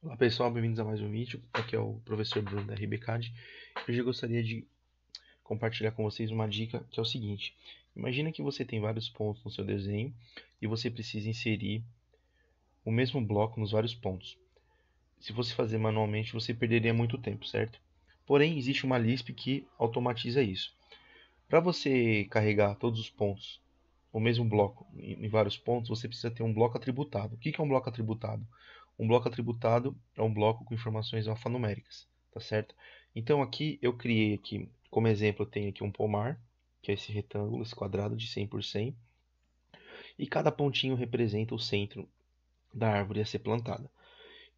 Olá pessoal, bem-vindos a mais um vídeo. Aqui é o professor Bruno da RBCAD. Hoje eu gostaria de compartilhar com vocês uma dica que é o seguinte: imagina que você tem vários pontos no seu desenho e você precisa inserir o mesmo bloco nos vários pontos. Se você fazer manualmente, você perderia muito tempo, certo? Porém, existe uma Lisp que automatiza isso. Para você carregar todos os pontos, o mesmo bloco em vários pontos, você precisa ter um bloco atributado. O que é um bloco atributado? Um bloco atributado é um bloco com informações alfanuméricas, tá certo? Então aqui eu criei aqui, como exemplo, eu tenho aqui um pomar, que é esse retângulo, esse quadrado de 100 por 100. E cada pontinho representa o centro da árvore a ser plantada.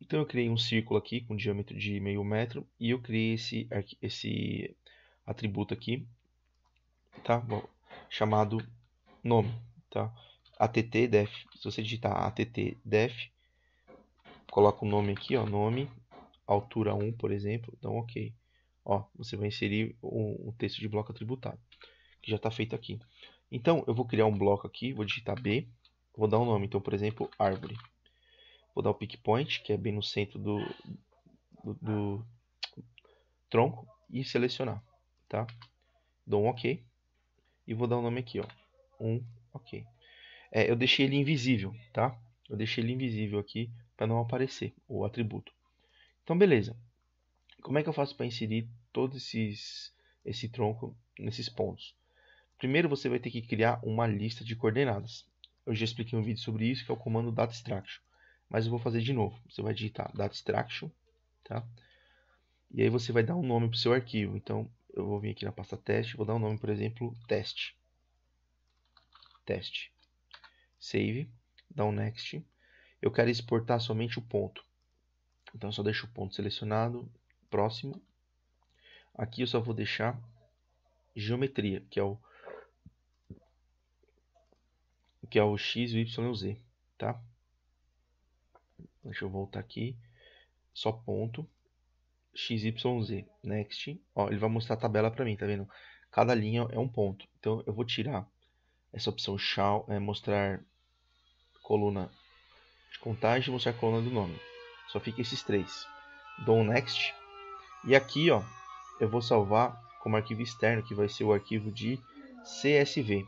Então eu criei um círculo aqui com um diâmetro de meio metro e eu criei esse, esse atributo aqui, tá? Bom, chamado nome, tá? ATT def. Se você digitar ATT def, coloca o nome aqui, ó, nome, altura 1, por exemplo, então ok. Ó, você vai inserir um, texto de bloco atributado, que já está feito aqui. Então, eu vou criar um bloco aqui, vou digitar B, vou dar um nome, então, por exemplo, árvore. Vou dar o pick point, que é bem no centro do, do, do tronco, e selecionar, tá? Dou um OK e vou dar o um nome aqui, ó, um OK. É, eu deixei ele invisível, tá? Eu deixei ele invisível aqui para não aparecer o atributo. Então, beleza. Como é que eu faço para inserir todo esses, esse tronco nesses pontos? Primeiro, você vai ter que criar uma lista de coordenadas. Eu já expliquei um vídeo sobre isso, que é o comando data extraction. Mas eu vou fazer de novo. Você vai digitar data extraction, tá? E aí você vai dar um nome para o seu arquivo. Então, eu vou vir aqui na pasta teste, vou dar um nome, por exemplo, teste. Teste. Save, dá um next eu quero exportar somente o ponto. Então só deixo o ponto selecionado, próximo. Aqui eu só vou deixar geometria, que é o que é o x, y, e z, tá? Deixa eu voltar aqui. Só ponto x, y, z. Next. Ó, ele vai mostrar a tabela para mim, tá vendo? Cada linha é um ponto. Então eu vou tirar essa opção show, é mostrar coluna contagem e mostrar a coluna do nome. Só fica esses três. Dou um next. E aqui ó, eu vou salvar como arquivo externo, que vai ser o arquivo de CSV.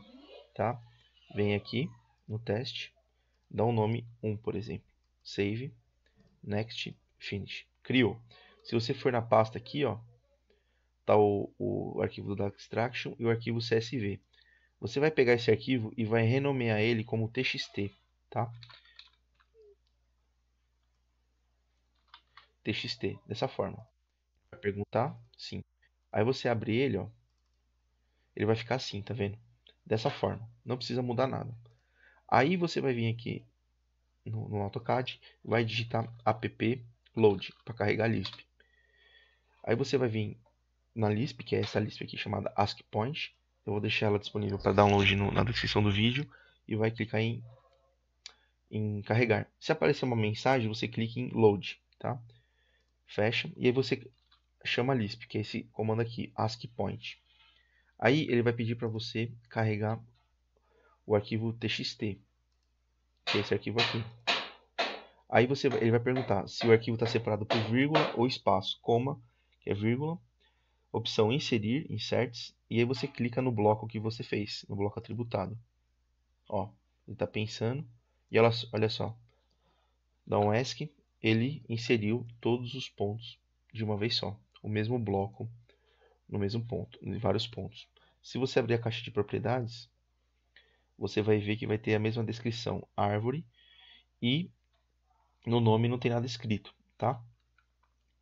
Tá? Vem aqui no teste, dá um nome 1, por exemplo. Save, next, finish. Criou. Se você for na pasta aqui, ó, tá o, o arquivo do Dark Extraction e o arquivo CSV. Você vai pegar esse arquivo e vai renomear ele como TXT, tá? txt dessa forma. Vai perguntar? Sim. Aí você abre ele, ó. Ele vai ficar assim, tá vendo? Dessa forma. Não precisa mudar nada. Aí você vai vir aqui no, no AutoCAD, vai digitar app load para carregar Lisp. Aí você vai vir na Lisp, que é essa Lisp aqui chamada askpoint Eu vou deixar ela disponível para download no, na descrição do vídeo e vai clicar em, em carregar. Se aparecer uma mensagem, você clica em load, tá? fecha, e aí você chama Lisp, que é esse comando aqui, ASCII point. Aí ele vai pedir para você carregar o arquivo txt, que é esse arquivo aqui. Aí você, ele vai perguntar se o arquivo está separado por vírgula ou espaço, coma, que é vírgula, opção inserir, inserts, e aí você clica no bloco que você fez, no bloco atributado. Ó, ele está pensando, e ela olha só, dá um ESC, ele inseriu todos os pontos de uma vez só, o mesmo bloco no mesmo ponto, em vários pontos. Se você abrir a caixa de propriedades, você vai ver que vai ter a mesma descrição, árvore, e no nome não tem nada escrito, tá?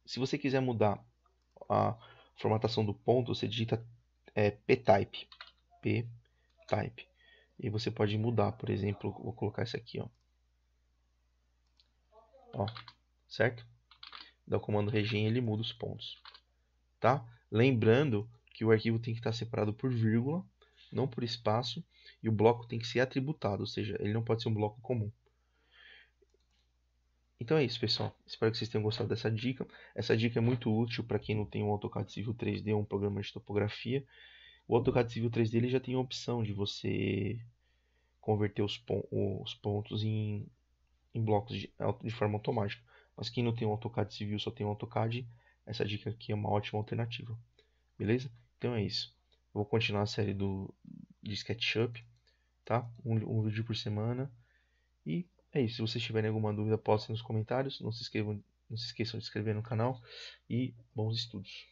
Se você quiser mudar a formatação do ponto, você digita é, p-type, p-type, e você pode mudar, por exemplo, vou colocar isso aqui, ó. ó certo? Dá então, o comando regen ele muda os pontos, tá? Lembrando que o arquivo tem que estar separado por vírgula, não por espaço, e o bloco tem que ser atributado, ou seja, ele não pode ser um bloco comum. Então é isso, pessoal. Espero que vocês tenham gostado dessa dica. Essa dica é muito útil para quem não tem um AutoCAD Civil 3D ou um programa de topografia. O AutoCAD Civil 3D ele já tem a opção de você converter os, pon os pontos em, em blocos de, de forma automática. Mas quem não tem um AutoCAD civil, só tem um AutoCAD, essa dica aqui é uma ótima alternativa. Beleza? Então é isso. Eu vou continuar a série do, de SketchUp, tá? Um, um vídeo por semana. E é isso. Se vocês tiverem alguma dúvida, postem nos comentários. Não se, inscrevam, não se esqueçam de se inscrever no canal. E bons estudos!